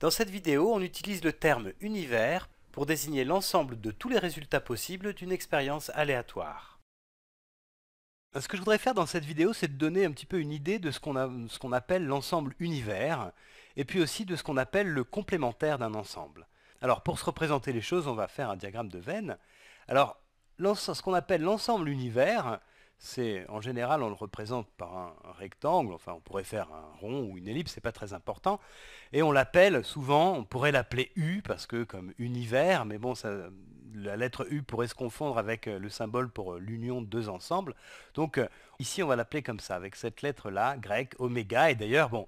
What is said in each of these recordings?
Dans cette vidéo, on utilise le terme univers pour désigner l'ensemble de tous les résultats possibles d'une expérience aléatoire. Euh, ce que je voudrais faire dans cette vidéo, c'est de donner un petit peu une idée de ce qu'on appelle l'ensemble univers, et puis aussi de ce qu'on appelle le complémentaire d'un ensemble. Alors pour se représenter les choses, on va faire un diagramme de Venn. Alors ce qu'on appelle l'ensemble univers, c'est en général, on le représente par un, rectangle, enfin on pourrait faire un rond ou une ellipse, c'est pas très important, et on l'appelle souvent, on pourrait l'appeler U parce que comme univers, mais bon, ça, la lettre U pourrait se confondre avec euh, le symbole pour euh, l'union de deux ensembles. Donc euh, ici, on va l'appeler comme ça, avec cette lettre-là, grecque, oméga, et d'ailleurs, bon,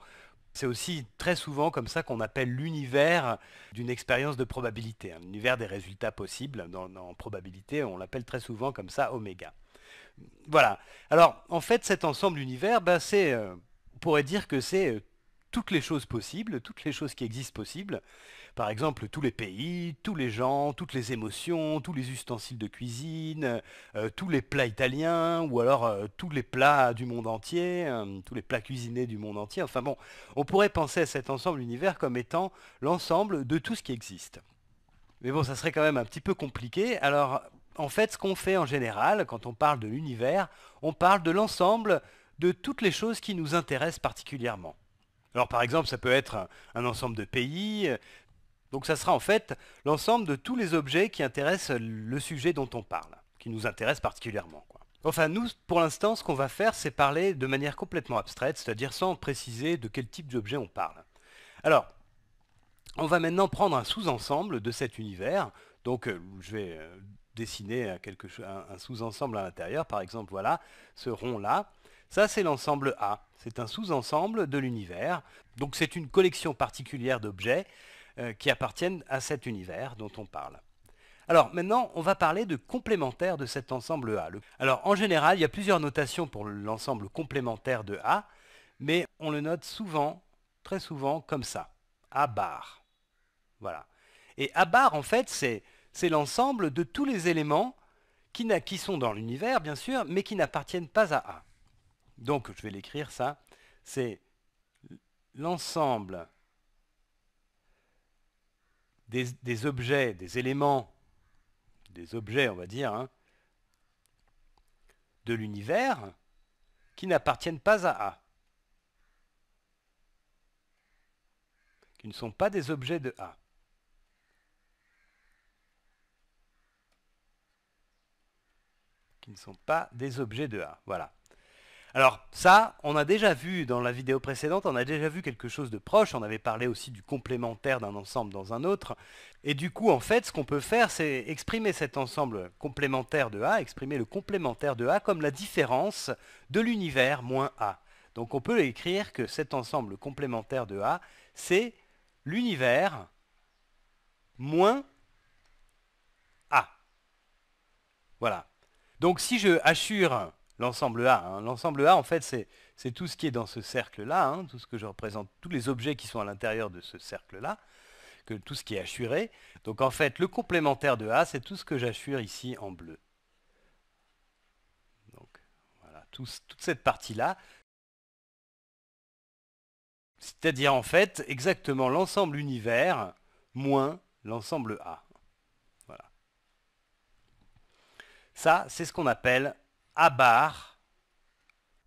c'est aussi très souvent comme ça qu'on appelle l'univers d'une expérience de probabilité, un l'univers des résultats possibles. en probabilité, on l'appelle très souvent comme ça oméga. Voilà. Alors, en fait, cet ensemble univers, ben, c'est, euh, on pourrait dire que c'est euh, toutes les choses possibles, toutes les choses qui existent possibles. Par exemple, tous les pays, tous les gens, toutes les émotions, tous les ustensiles de cuisine, euh, tous les plats italiens, ou alors tous les plats du monde entier, tous les plats cuisinés du monde entier. Enfin bon, on pourrait penser à cet ensemble univers comme étant l'ensemble de tout ce qui existe. Mais bon, ça serait quand même un petit peu compliqué. Alors, en fait, ce qu'on fait en général, quand on parle de l'univers, on parle de l'ensemble de toutes les choses qui nous intéressent particulièrement. Alors par exemple, ça peut être un, ensemble de pays, euh, donc ça sera en fait l'ensemble de tous les objets qui intéressent le sujet dont on parle, qui nous intéressent particulièrement. Enfin, nous, pour l'instant, ce qu'on va faire, c'est parler de manière complètement abstraite, c'est-à-dire sans préciser de quel type d'objet on parle. Alors, on va maintenant prendre un sous-ensemble de cet univers, donc euh, je vais euh, dessiner quelque chose, un, sous-ensemble à l'intérieur. Par exemple, voilà, ce rond-là. Ça, c'est l'ensemble A. C'est un sous-ensemble de l'univers. Donc, c'est une collection particulière d'objets euh, qui appartiennent à cet univers dont on parle. Alors maintenant, on va parler de complémentaire de cet ensemble A. Alors en général, il y a plusieurs notations pour l'ensemble complémentaire de A, mais on le note souvent, très souvent, comme ça. A bar. Voilà. Et A bar, en fait, c'est c'est l'ensemble de tous les éléments qui, sont dans l'univers, bien sûr, mais qui n'appartiennent pas à A. Donc, je vais l'écrire ça, c'est l'ensemble des, objets, des éléments, des objets, on va dire, hein, de l'univers qui n'appartiennent pas à A, qui ne sont pas des objets de A. qui ne sont pas des objets de A. Voilà. Alors ça, on a déjà vu dans la vidéo précédente, on a déjà vu quelque chose de proche, on avait parlé aussi du complémentaire d'un ensemble dans un autre, et du coup en fait ce qu'on peut faire c'est exprimer cet ensemble complémentaire de A, exprimer le complémentaire de A comme la différence de l'univers moins A. Donc on peut écrire que cet ensemble complémentaire de A c'est l'univers moins A. Voilà. Donc si je assure l'ensemble A, hein, l'ensemble A en fait c'est tout ce qui est dans ce cercle-là, hein, tout ce que je représente, tous les objets qui sont à l'intérieur de ce cercle-là, que tout ce qui est assuré. Donc en fait, le complémentaire de A, c'est tout ce que j'assure ici en bleu. Donc voilà, toute cette partie-là. C'est-à-dire en fait exactement l'ensemble univers moins l'ensemble A. Ça, c'est ce qu'on appelle A bar.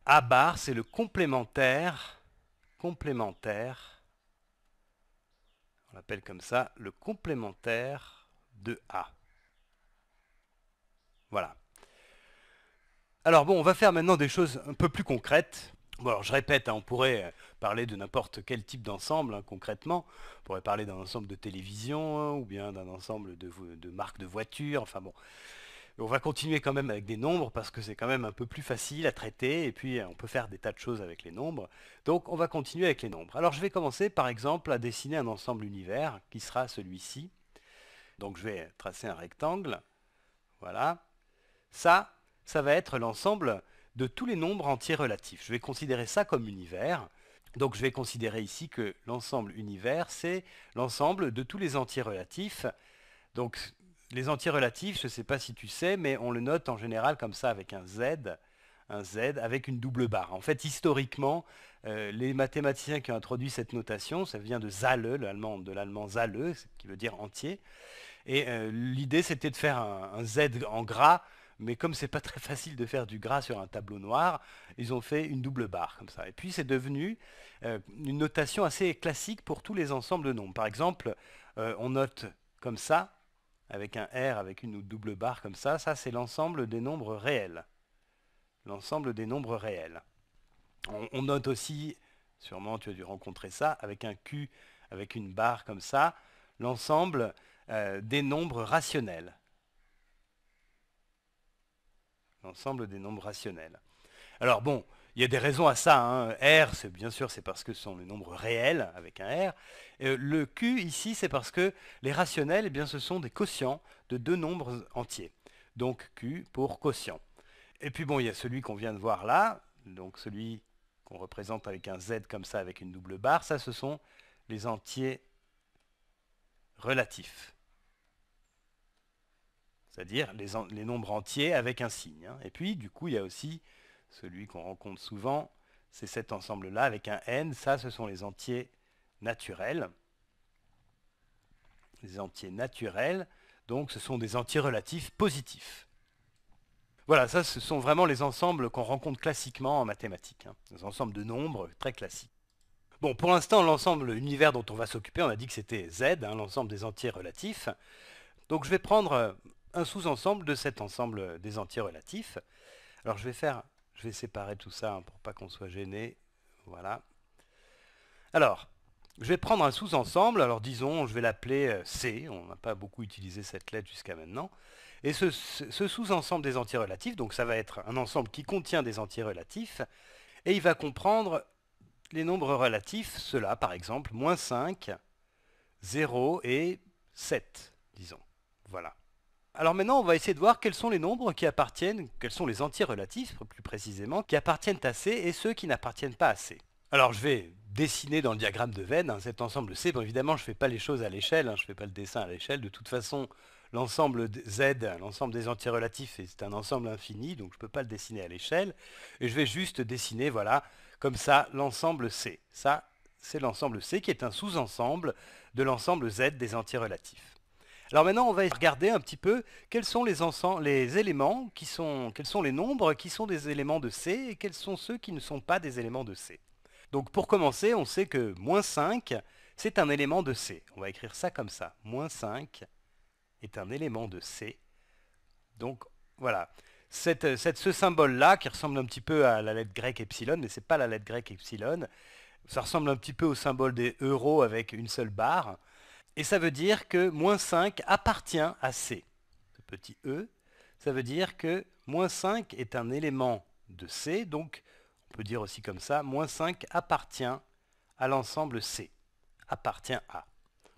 A bar, c'est le complémentaire, complémentaire, on l'appelle comme ça, le complémentaire de A. Voilà. Alors bon, on va faire maintenant des choses un peu plus concrètes. Bon, alors je répète, hein, on pourrait euh, parler de n'importe quel type d'ensemble, hein, concrètement. On pourrait parler d'un ensemble de télévision, ou bien d'un ensemble de, de marques de voitures, enfin bon on va continuer quand même avec des nombres parce que c'est quand même un peu plus facile à traiter et puis euh, on peut faire des tas de choses avec les nombres. Donc on va continuer avec les nombres. Alors je vais commencer par exemple à dessiner un ensemble univers qui sera celui-ci. Donc je vais tracer un rectangle. Voilà. Ça, ça va être l'ensemble de tous les nombres entiers relatifs. Je vais considérer ça comme univers. Donc je vais considérer ici que l'ensemble univers, c'est l'ensemble de tous les entiers relatifs. Donc les relatifs, je ne sais pas si tu sais, mais on le note en général comme ça avec un Z, un Z avec une double barre. En fait, historiquement, euh, les mathématiciens qui ont introduit cette notation, ça vient de Zalle, l'allemand, de l'allemand Zalle, qui veut dire entier. Et euh, l'idée, c'était de faire un, Z en gras, mais comme c'est pas très facile de faire du gras sur un tableau noir, ils ont fait une double barre comme ça. Et puis c'est devenu euh, une notation assez classique pour tous les ensembles de nombres. Par exemple, on note comme ça avec un R, avec une double barre comme ça, ça c'est l'ensemble des nombres réels. L'ensemble des nombres réels. On, note aussi, sûrement tu as dû rencontrer ça, avec un Q, avec une barre comme ça, l'ensemble euh, des nombres rationnels. L'ensemble des nombres rationnels. Alors bon, il y a des raisons à ça. Hein. R, c'est bien sûr, c'est parce que ce sont les nombres réels avec un R. Euh, le Q ici, c'est parce que les rationnels, eh bien, ce sont des quotients de deux nombres entiers. Donc Q pour quotient. Et puis bon, il y a celui qu'on vient de voir là, donc celui qu'on représente avec un Z comme ça, avec une double barre. Ça, ce sont les entiers relatifs c'est-à-dire les, nombres entiers avec un signe. Hein. Et puis, du coup, il y a aussi celui qu'on rencontre souvent, c'est cet ensemble-là avec un n. Ça, ce sont les entiers naturels. Les entiers naturels, donc ce sont des entiers relatifs positifs. Voilà, ça, ce sont vraiment les ensembles qu'on rencontre classiquement en mathématiques. Hein. Les des ensembles de nombres très classiques. Bon, pour l'instant, l'ensemble univers dont on va s'occuper, on a dit que c'était Z, hein, l'ensemble des entiers relatifs. Donc je vais prendre un sous-ensemble de cet ensemble des entiers relatifs. Alors je vais faire je vais séparer tout ça hein, pour pas qu'on soit gêné. Voilà. Alors, je vais prendre un sous-ensemble. Alors disons, je vais l'appeler euh, C. On n'a pas beaucoup utilisé cette lettre jusqu'à maintenant. Et ce, sous-ensemble des relatifs. donc ça va être un ensemble qui contient des relatifs et il va comprendre les nombres relatifs, ceux-là par exemple, moins 5, 0 et 7, disons. Voilà. Alors maintenant, on va essayer de voir quels sont les nombres qui appartiennent, quels sont les entiers relatifs plus précisément, qui appartiennent à C et ceux qui n'appartiennent pas à C. Alors je vais dessiner dans le diagramme de Venn hein, cet ensemble C. Bon, évidemment, je ne fais pas les choses à l'échelle, hein, je ne fais pas le dessin à l'échelle. De toute façon, l'ensemble Z, l'ensemble des entiers relatifs, c'est un ensemble infini, donc je ne peux pas le dessiner à l'échelle. Et je vais juste dessiner, voilà, comme ça, l'ensemble C. Ça, c'est l'ensemble C qui est un sous-ensemble de l'ensemble Z des entiers relatifs. Alors maintenant, on va regarder un petit peu quels sont les, éléments qui sont, quels sont les nombres qui sont des éléments de C et quels sont ceux qui ne sont pas des éléments de C. Donc pour commencer, on sait que moins 5, c'est un élément de C. On va écrire ça comme ça. Moins 5 est un élément de C. Donc voilà. ce symbole-là, qui ressemble un petit peu à la lettre grecque epsilon, mais ce n'est pas la lettre grecque epsilon, ça ressemble un petit peu au symbole des euros avec une seule barre. Et ça veut dire que moins 5 appartient à C. Ce petit e, ça veut dire que moins 5 est un élément de C, donc on peut dire aussi comme ça, moins 5 appartient à l'ensemble C, appartient à.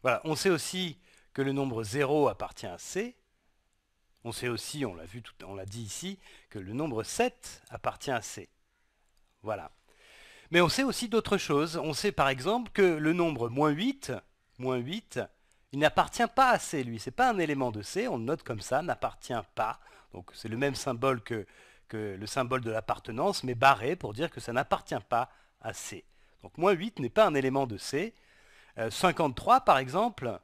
Voilà, on sait aussi que le nombre 0 appartient à C. On sait aussi, on l'a vu, tout, on l'a dit ici, que le nombre 7 appartient à C. Voilà. Mais on sait aussi d'autres choses. On sait par exemple que le nombre moins 8 moins 8, il n'appartient pas à C, lui. Ce n'est pas un élément de C, on le note comme ça, n'appartient pas. Donc c'est le même symbole que, le symbole de l'appartenance, mais barré pour dire que ça n'appartient pas à C. Donc moins 8 n'est pas un élément de C. 53, euh, par exemple,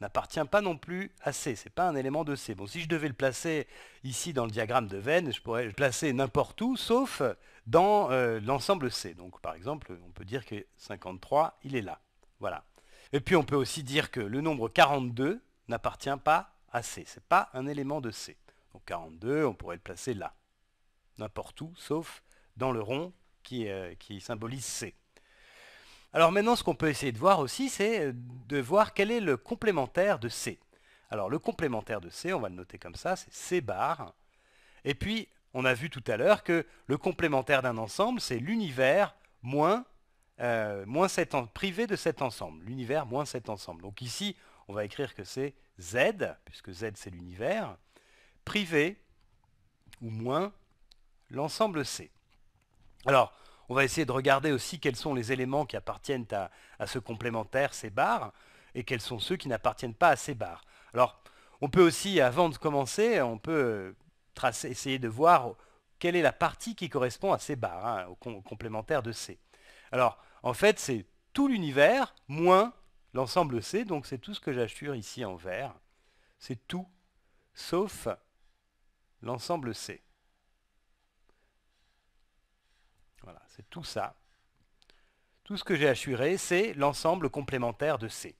n'appartient pas non plus à C. Ce n'est pas un élément de C. Bon, si je devais le placer ici dans le diagramme de Venn, je pourrais le placer n'importe où, sauf dans euh, l'ensemble C. Donc par exemple, on peut dire que 53, il est là. Voilà. Et puis on peut aussi dire que le nombre 42 n'appartient pas à C. Ce n'est pas un élément de C. Donc 42, on pourrait le placer là. N'importe où, sauf dans le rond euh, qui, symbolise C. Alors maintenant, ce qu'on peut essayer de voir aussi, c'est euh, de voir quel est le complémentaire de C. Alors le complémentaire de C, on va le noter comme ça, c'est C bar. Et puis, on a vu tout à l'heure que le complémentaire d'un ensemble, c'est l'univers moins euh, privé de cet ensemble, l'univers moins cet ensemble. Donc ici, on va écrire que c'est Z, puisque Z c'est l'univers, privé ou moins l'ensemble C. Alors, on va essayer de regarder aussi quels sont les éléments qui appartiennent à, ce complémentaire, ces barres, et quels sont ceux qui n'appartiennent pas à ces barres. Alors, on peut aussi, avant de commencer, on peut euh, essayer de voir quelle est la partie qui correspond à ces barres, hein, au complémentaire de C. Alors, en fait, c'est tout l'univers moins l'ensemble C, donc c'est tout ce que j'assure ici en vert. C'est tout, sauf l'ensemble C. Voilà, c'est tout ça. Tout ce que j'ai assuré, c'est l'ensemble complémentaire de C.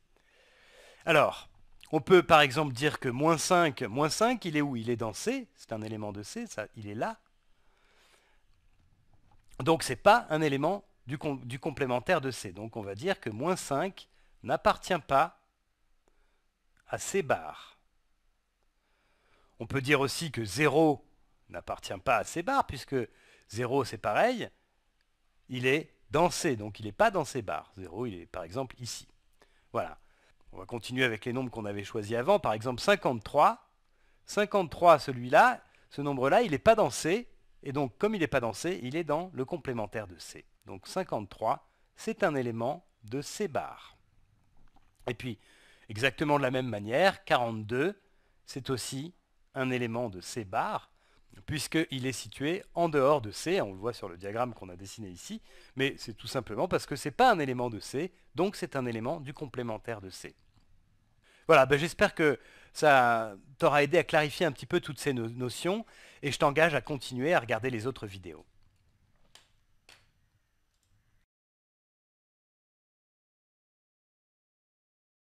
Alors, on peut par exemple dire que moins 5, moins 5, il est où Il est dans C, c'est un élément de C, ça, il est là. Donc ce n'est pas un élément du, complémentaire de C. Donc on va dire que moins 5 n'appartient pas à C bar. On peut dire aussi que 0 n'appartient pas à C bar, puisque 0 c'est pareil, il est dans C, donc il n'est pas dans C bar. 0 il est par exemple ici. Voilà. On va continuer avec les nombres qu'on avait choisis avant. Par exemple 53. 53, celui-là, ce nombre-là, il n'est pas dans C, et donc, comme il n'est pas dans C, il est dans le complémentaire de C. Donc 53, c'est un élément de C bar. Et puis, exactement de la même manière, 42, c'est aussi un élément de C bar, puisqu'il est situé en dehors de C, on le voit sur le diagramme qu'on a dessiné ici, mais c'est tout simplement parce que ce n'est pas un élément de C, donc c'est un élément du complémentaire de C. Voilà, ben, j'espère que ça t'aura aidé à clarifier un petit peu toutes ces notions et je t'engage à continuer à regarder les autres vidéos.